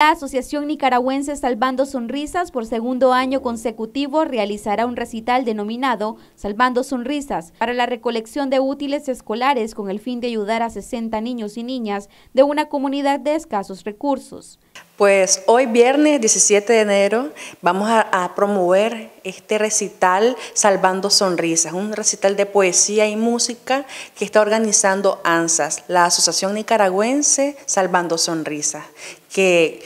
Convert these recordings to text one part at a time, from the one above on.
La Asociación Nicaragüense Salvando Sonrisas por segundo año consecutivo realizará un recital denominado Salvando Sonrisas para la recolección de útiles escolares con el fin de ayudar a 60 niños y niñas de una comunidad de escasos recursos. Pues hoy viernes 17 de enero vamos a, promover este recital Salvando Sonrisas, un recital de poesía y música que está organizando ANSAS, la Asociación Nicaragüense Salvando Sonrisas, que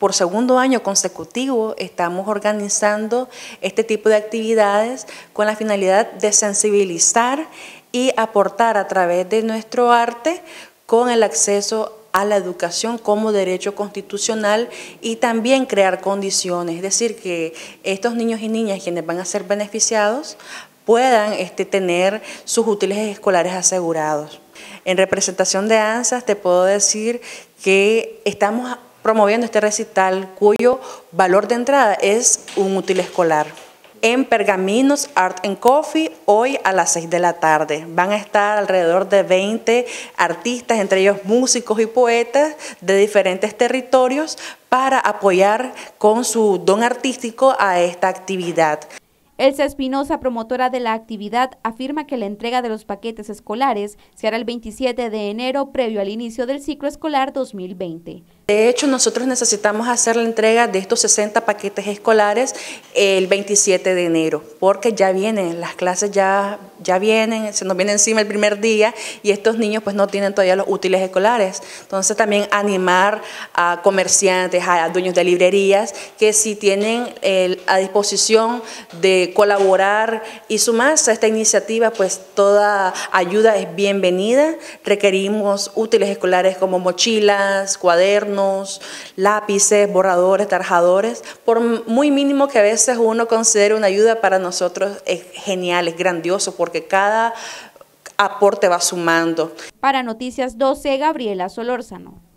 por segundo año consecutivo estamos organizando este tipo de actividades con la finalidad de sensibilizar y aportar a través de nuestro arte con el acceso a a la educación como derecho constitucional y también crear condiciones, es decir, que estos niños y niñas quienes van a ser beneficiados puedan este, tener sus útiles escolares asegurados. En representación de ANSAS te puedo decir que estamos promoviendo este recital cuyo valor de entrada es un útil escolar en Pergaminos Art and Coffee hoy a las 6 de la tarde. Van a estar alrededor de 20 artistas, entre ellos músicos y poetas de diferentes territorios, para apoyar con su don artístico a esta actividad. Elsa Espinosa, promotora de la actividad, afirma que la entrega de los paquetes escolares se hará el 27 de enero previo al inicio del ciclo escolar 2020. De hecho, nosotros necesitamos hacer la entrega de estos 60 paquetes escolares el 27 de enero, porque ya vienen las clases ya ya vienen, se nos viene encima el primer día y estos niños pues no tienen todavía los útiles escolares. Entonces también animar a comerciantes, a dueños de librerías que si tienen eh, a disposición de colaborar y sumarse a esta iniciativa, pues toda ayuda es bienvenida. Requerimos útiles escolares como mochilas, cuadernos, lápices, borradores, tarjadores, por muy mínimo que a veces uno considere una ayuda para nosotros es genial, es grandioso porque que cada aporte va sumando. Para Noticias 12, Gabriela Solórzano.